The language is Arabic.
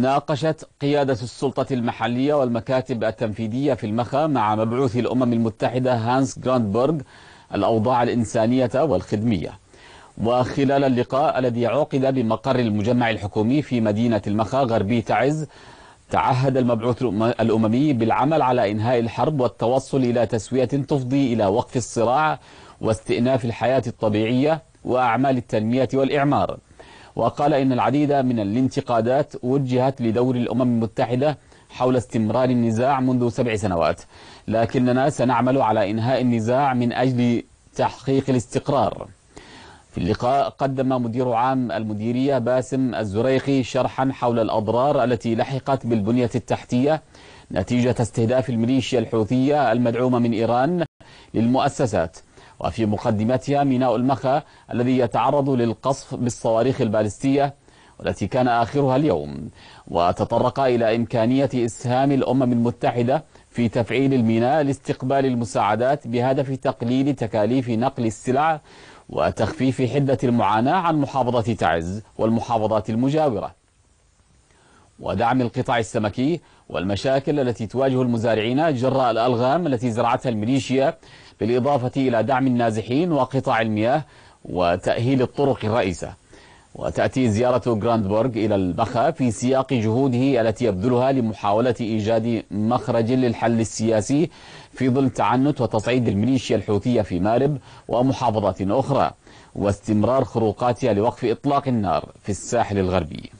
ناقشت قيادة السلطة المحلية والمكاتب التنفيذية في المخا مع مبعوث الأمم المتحدة هانس جراندبرغ الأوضاع الإنسانية والخدمية وخلال اللقاء الذي عقد بمقر المجمع الحكومي في مدينة المخا غربي تعز تعهد المبعوث الأممي بالعمل على إنهاء الحرب والتوصل إلى تسوية تفضي إلى وقف الصراع واستئناف الحياة الطبيعية وأعمال التنمية والإعمار وقال إن العديد من الانتقادات وجهت لدور الأمم المتحدة حول استمرار النزاع منذ سبع سنوات لكننا سنعمل على إنهاء النزاع من أجل تحقيق الاستقرار في اللقاء قدم مدير عام المديرية باسم الزريقي شرحا حول الأضرار التي لحقت بالبنية التحتية نتيجة استهداف الميليشيا الحوثية المدعومة من إيران للمؤسسات وفي مقدمتها ميناء المخا الذي يتعرض للقصف بالصواريخ البالستية والتي كان آخرها اليوم وتطرق إلى إمكانية إسهام الأمم المتحدة في تفعيل الميناء لاستقبال المساعدات بهدف تقليل تكاليف نقل السلع وتخفيف حدة المعاناة عن محافظة تعز والمحافظات المجاورة ودعم القطاع السمكي والمشاكل التي تواجه المزارعين جراء الألغام التي زرعتها الميليشيا بالإضافة إلى دعم النازحين وقطاع المياه وتأهيل الطرق الرئيسة وتأتي زيارة جراندبورغ إلى البخا في سياق جهوده التي يبذلها لمحاولة إيجاد مخرج للحل السياسي في ظل تعنت وتصعيد الميليشيا الحوثية في مارب ومحافظات أخرى واستمرار خروقاتها لوقف إطلاق النار في الساحل الغربي